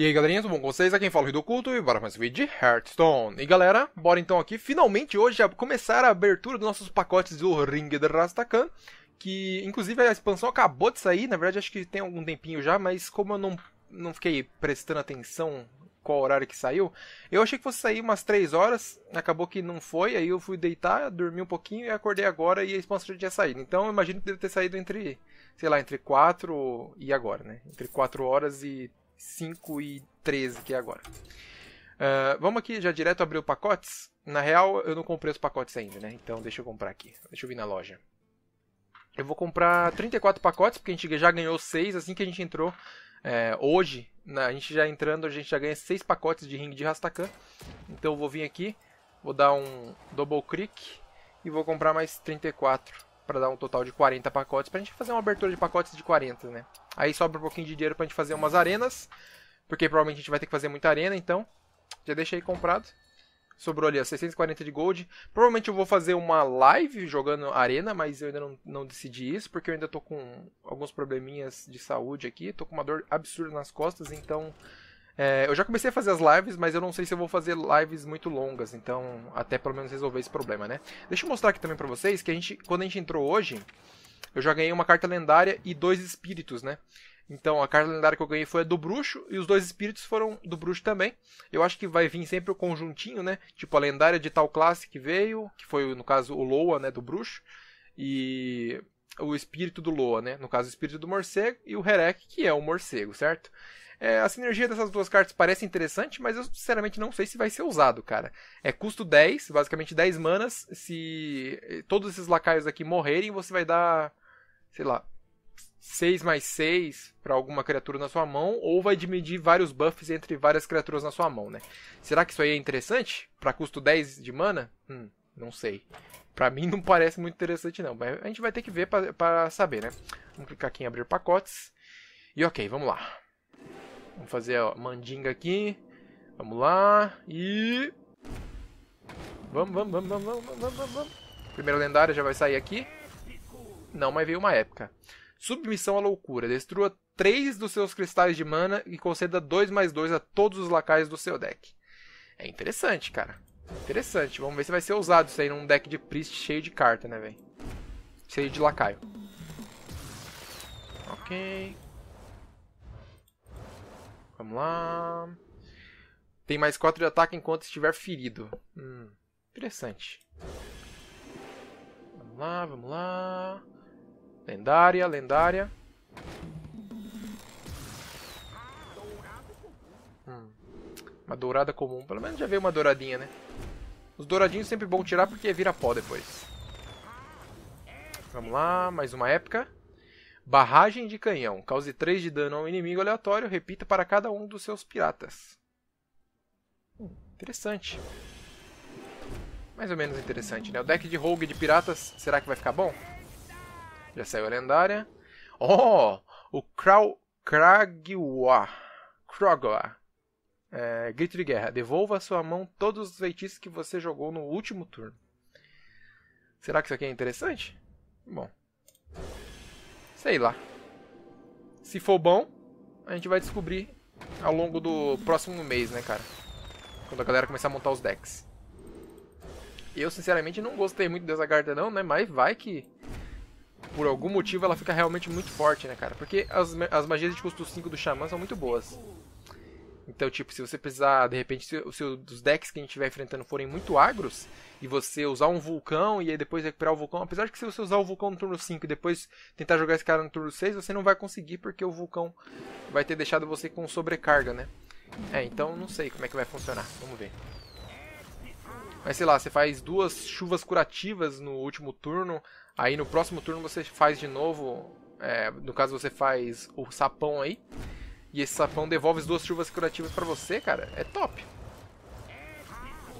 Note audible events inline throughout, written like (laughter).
E aí galerinha, tudo bom com vocês? Aqui quem fala é do Culto e bora mais um vídeo de Hearthstone. E galera, bora então aqui finalmente hoje a começar a abertura dos nossos pacotes do Ring de Rastakhan. Que inclusive a expansão acabou de sair, na verdade acho que tem algum tempinho já, mas como eu não, não fiquei prestando atenção qual horário que saiu, eu achei que fosse sair umas 3 horas, acabou que não foi, aí eu fui deitar, dormi um pouquinho e acordei agora e a expansão já tinha saído. Então eu imagino que deve ter saído entre, sei lá, entre 4 e agora, né? Entre 4 horas e 5 e 13 que é agora. Uh, vamos aqui já direto abrir os pacotes. Na real, eu não comprei os pacotes ainda, né? Então deixa eu comprar aqui. Deixa eu vir na loja. Eu vou comprar 34 pacotes, porque a gente já ganhou 6 assim que a gente entrou. É, hoje, na, a gente já entrando, a gente já ganha 6 pacotes de ringue de Rastakan. Então eu vou vir aqui, vou dar um double click e vou comprar mais 34 para dar um total de 40 pacotes, pra gente fazer uma abertura de pacotes de 40, né? Aí sobra um pouquinho de dinheiro pra gente fazer umas arenas, porque provavelmente a gente vai ter que fazer muita arena, então já deixei comprado. Sobrou ali, ó, 640 de gold. Provavelmente eu vou fazer uma live jogando arena, mas eu ainda não, não decidi isso, porque eu ainda tô com alguns probleminhas de saúde aqui, tô com uma dor absurda nas costas, então é, eu já comecei a fazer as lives, mas eu não sei se eu vou fazer lives muito longas, então até pelo menos resolver esse problema, né? Deixa eu mostrar aqui também pra vocês que a gente, quando a gente entrou hoje, eu já ganhei uma carta lendária e dois espíritos, né? Então a carta lendária que eu ganhei foi a do bruxo e os dois espíritos foram do bruxo também. Eu acho que vai vir sempre o conjuntinho, né? Tipo a lendária de tal classe que veio, que foi no caso o Loa, né, do bruxo, e o espírito do Loa, né? No caso o espírito do morcego e o Herek, que é o morcego, certo? É, a sinergia dessas duas cartas parece interessante, mas eu sinceramente não sei se vai ser usado, cara. É custo 10, basicamente 10 manas. Se eh, todos esses lacaios aqui morrerem, você vai dar, sei lá, 6 mais 6 para alguma criatura na sua mão, ou vai dividir vários buffs entre várias criaturas na sua mão, né? Será que isso aí é interessante? Para custo 10 de mana? Hum, não sei. Pra mim (laughs) não parece muito interessante não, mas a gente vai ter que ver para saber, né? Vamos clicar aqui em abrir pacotes. E ok, vamos lá. Vamos fazer a mandinga aqui. Vamos lá. E... Vamos, vamos, vamos, vamos, vamos, vamos, vamos. Primeira lendária já vai sair aqui. Não, mas veio uma épica. Submissão à loucura. Destrua 3 dos seus cristais de mana e conceda 2 mais 2 a todos os lacaios do seu deck. É interessante, cara. Interessante. Vamos ver se vai ser usado isso aí num deck de priest cheio de carta, né, velho? Cheio de lacaio. Ok. Vamos lá. Tem mais 4 de ataque enquanto estiver ferido. Hum, interessante. Vamos lá, vamos lá. Lendária, lendária. Hum, uma dourada comum. Pelo menos já veio uma douradinha, né? Os douradinhos sempre bom tirar porque vira pó depois. Vamos lá, mais uma época. Barragem de canhão. Cause 3 de dano a um inimigo aleatório. Repita para cada um dos seus piratas. Hum, interessante. Mais ou menos interessante, né? O deck de rogue de piratas, será que vai ficar bom? Já saiu a lendária. Oh! O Krau... Kragiwa. Krogwa. É, grito de guerra. Devolva à sua mão todos os feitiços que você jogou no último turno. Será que isso aqui é interessante? Bom, Sei lá. Se for bom, a gente vai descobrir ao longo do próximo mês, né, cara? Quando a galera começar a montar os decks. Eu, sinceramente, não gostei muito dessa carta não, né? Mas vai que... Por algum motivo ela fica realmente muito forte, né, cara? Porque as, as magias de custo 5 do Xamã são muito boas. Então, tipo, se você precisar, de repente, se, se os decks que a gente estiver enfrentando forem muito agros, e você usar um vulcão e aí depois recuperar o vulcão, apesar de que se você usar o vulcão no turno 5 e depois tentar jogar esse cara no turno 6, você não vai conseguir porque o vulcão vai ter deixado você com sobrecarga, né? É, então não sei como é que vai funcionar, vamos ver. Mas sei lá, você faz duas chuvas curativas no último turno, aí no próximo turno você faz de novo, é, no caso você faz o sapão aí, e esse safão devolve as duas chuvas curativas pra você, cara. É top.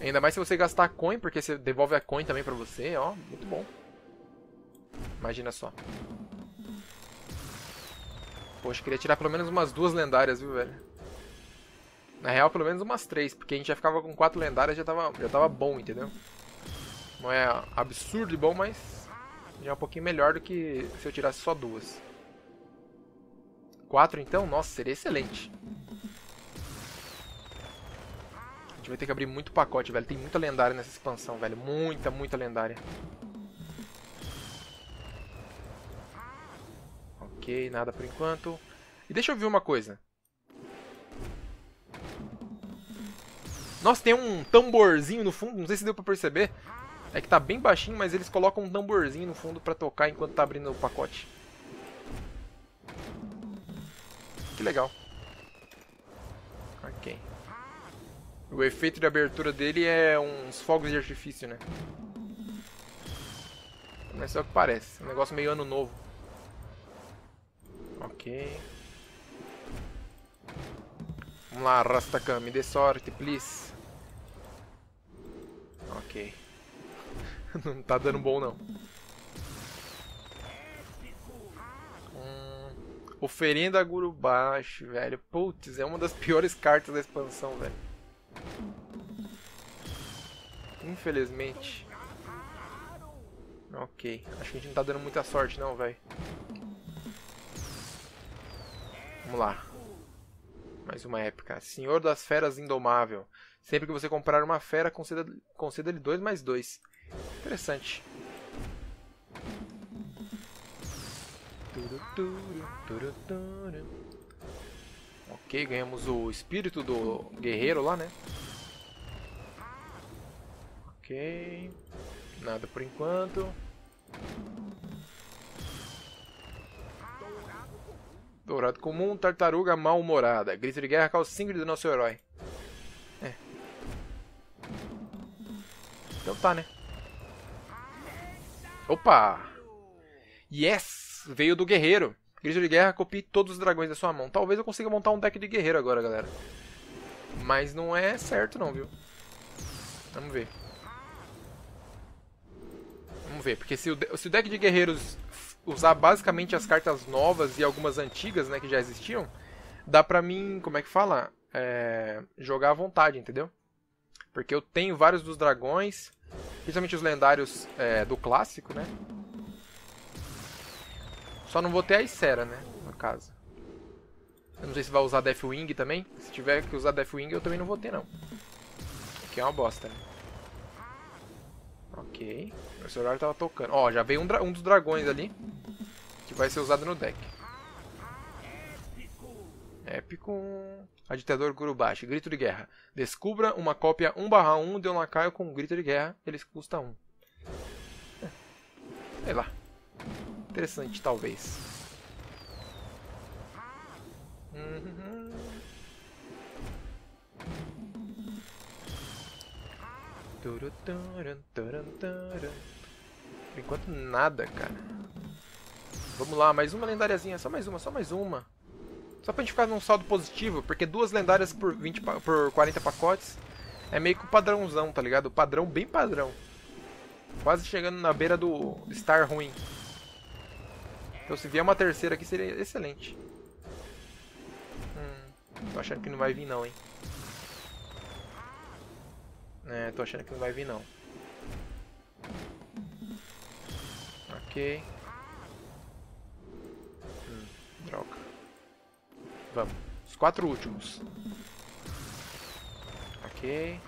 Ainda mais se você gastar a coin, porque você devolve a coin também pra você, ó. Muito bom. Imagina só. Poxa, queria tirar pelo menos umas duas lendárias, viu, velho? Na real, pelo menos umas três, porque a gente já ficava com quatro lendárias já tava, já tava bom, entendeu? Não é absurdo e bom, mas já é um pouquinho melhor do que se eu tirasse só duas. 4, então? Nossa, seria excelente. A gente vai ter que abrir muito pacote, velho. Tem muita lendária nessa expansão, velho. Muita, muita lendária. Ok, nada por enquanto. E deixa eu ver uma coisa. Nossa, tem um tamborzinho no fundo, não sei se deu pra perceber. É que tá bem baixinho, mas eles colocam um tamborzinho no fundo pra tocar enquanto tá abrindo o pacote. que legal. Ok. O efeito de abertura dele é uns fogos de artifício, né? Mas é o que parece. Um negócio meio ano novo. Ok. Vamos lá, Rastakam. me dê sorte, please. Ok. (laughs) não tá dando bom, não. Oferenda a velho. Putz, é uma das piores cartas da expansão, velho. Infelizmente. Ok. Acho que a gente não tá dando muita sorte não, velho. Vamos lá. Mais uma épica. Senhor das Feras Indomável. Sempre que você comprar uma fera, conceda-lhe conceda 2 mais 2. Interessante. Ok, ganhamos o espírito do guerreiro lá, né? Ok. Nada por enquanto. Dourado comum, tartaruga mal-humorada. Grito de guerra causa 5 do nosso herói. É. Então tá, né? Opa! Yes! veio do guerreiro. Grito de guerra, copie todos os dragões da sua mão. Talvez eu consiga montar um deck de guerreiro agora, galera. Mas não é certo não, viu? Vamos ver. Vamos ver, porque se o, se o deck de guerreiros usar basicamente as cartas novas e algumas antigas, né, que já existiam, dá pra mim, como é que fala? É, jogar à vontade, entendeu? Porque eu tenho vários dos dragões, principalmente os lendários é, do clássico, né? Só não vou ter a Isera, né? No caso. Eu não sei se vai usar Deathwing também. Se tiver que usar Deathwing, eu também não vou ter, não. Que é uma bosta, né? Ok. O celular tava tocando. Ó, já veio um, um, dos dragões ali. Que vai ser usado no deck. Épico. Agitador Gurubashi. Grito de guerra. Descubra uma cópia 1/1 de um lacaio com um grito de guerra. Eles custa 1. (laughs) Sei lá interessante, talvez. Por enquanto, nada, cara. Vamos lá, mais uma lendáriazinha. Só mais uma, só mais uma. Só pra gente ficar num saldo positivo, porque duas lendárias por, 20, por 40 pacotes é meio que o padrãozão, tá ligado? padrão bem padrão. Quase chegando na beira do estar ruim. Então se vier uma terceira aqui seria excelente. Hum, tô achando que não vai vir não, hein. É, tô achando que não vai vir não. Ok. Hum, droga. Vamos. Os quatro últimos. Ok.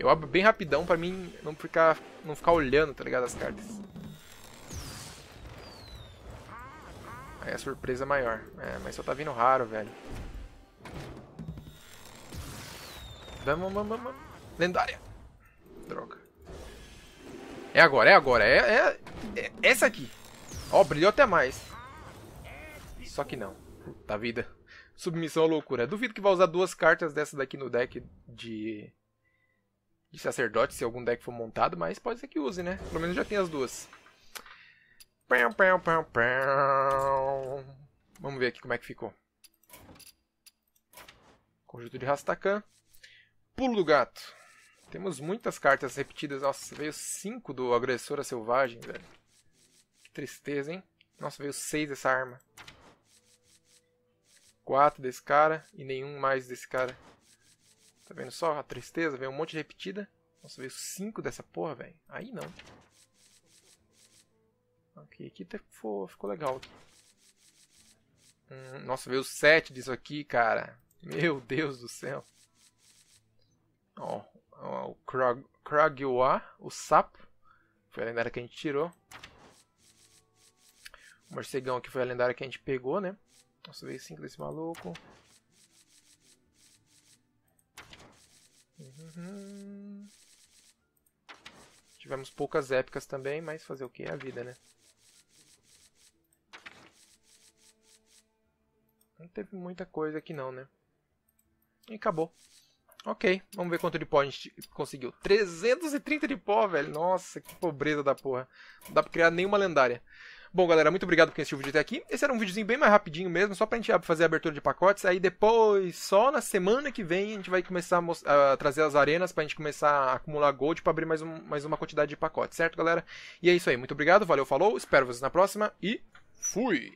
Eu abro bem rapidão pra mim não ficar, não ficar olhando, tá ligado, as cartas. Aí é a surpresa é maior. É, mas só tá vindo raro, velho. Lendária. Droga. É agora, é agora. É, é, é essa aqui. Ó, oh, brilhou até mais. Só que não. Puta vida. Submissão à loucura. Duvido que vai usar duas cartas dessa daqui no deck de... De sacerdote, se algum deck for montado. Mas pode ser que use, né? Pelo menos já tem as duas. Vamos ver aqui como é que ficou. Conjunto de Rastakhan. Pulo do Gato. Temos muitas cartas repetidas. Nossa, veio 5 do Agressora Selvagem, velho. Que tristeza, hein? Nossa, veio 6 dessa arma. 4 desse cara e nenhum mais desse cara. Tá vendo só a tristeza? Veio um monte de repetida. Nossa, veio 5 dessa porra, velho. Aí não. Aqui, aqui ficou, ficou legal. Hum, nossa, veio 7 disso aqui, cara. Meu Deus do céu. Ó, ó o Krag, o sapo. Foi a lendária que a gente tirou. O morcegão aqui foi a lendária que a gente pegou, né? Nossa, veio 5 desse maluco. Uhum. Tivemos poucas épicas também, mas fazer o que? É a vida, né? teve muita coisa aqui não, né? E acabou. Ok, vamos ver quanto de pó a gente conseguiu. 330 de pó, velho. Nossa, que pobreza da porra. Não dá pra criar nenhuma lendária. Bom, galera, muito obrigado por quem assistiu o vídeo até aqui. Esse era um videozinho bem mais rapidinho mesmo, só pra gente fazer a abertura de pacotes. Aí depois, só na semana que vem, a gente vai começar a, a trazer as arenas pra gente começar a acumular gold pra abrir mais, um, mais uma quantidade de pacotes, certo, galera? E é isso aí. Muito obrigado, valeu, falou. Espero vocês na próxima e fui!